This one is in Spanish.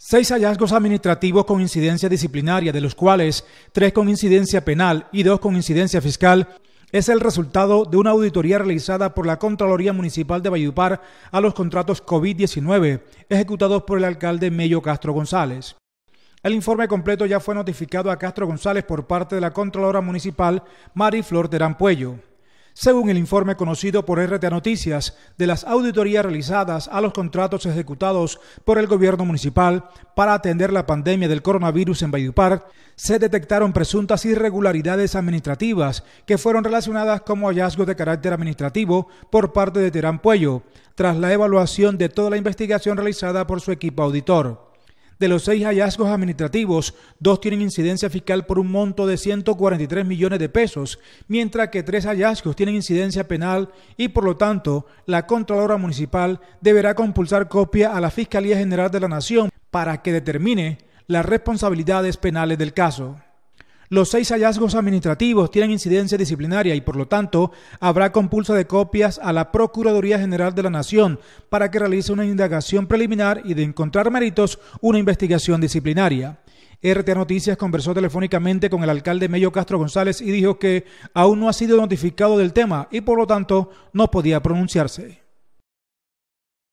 Seis hallazgos administrativos con incidencia disciplinaria, de los cuales tres con incidencia penal y dos con incidencia fiscal, es el resultado de una auditoría realizada por la Contraloría Municipal de Valledupar a los contratos COVID-19 ejecutados por el alcalde Mello Castro González. El informe completo ya fue notificado a Castro González por parte de la Contralora Municipal Flor Terán Puello según el informe conocido por RTA Noticias de las auditorías realizadas a los contratos ejecutados por el gobierno municipal para atender la pandemia del coronavirus en Valledupar, se detectaron presuntas irregularidades administrativas que fueron relacionadas como hallazgos de carácter administrativo por parte de Terán Puello, tras la evaluación de toda la investigación realizada por su equipo auditor. De los seis hallazgos administrativos, dos tienen incidencia fiscal por un monto de 143 millones de pesos, mientras que tres hallazgos tienen incidencia penal y por lo tanto la Contralora Municipal deberá compulsar copia a la Fiscalía General de la Nación para que determine las responsabilidades penales del caso. Los seis hallazgos administrativos tienen incidencia disciplinaria y por lo tanto habrá compulsa de copias a la Procuraduría General de la Nación para que realice una indagación preliminar y de encontrar méritos una investigación disciplinaria. RTA Noticias conversó telefónicamente con el alcalde Mello Castro González y dijo que aún no ha sido notificado del tema y por lo tanto no podía pronunciarse.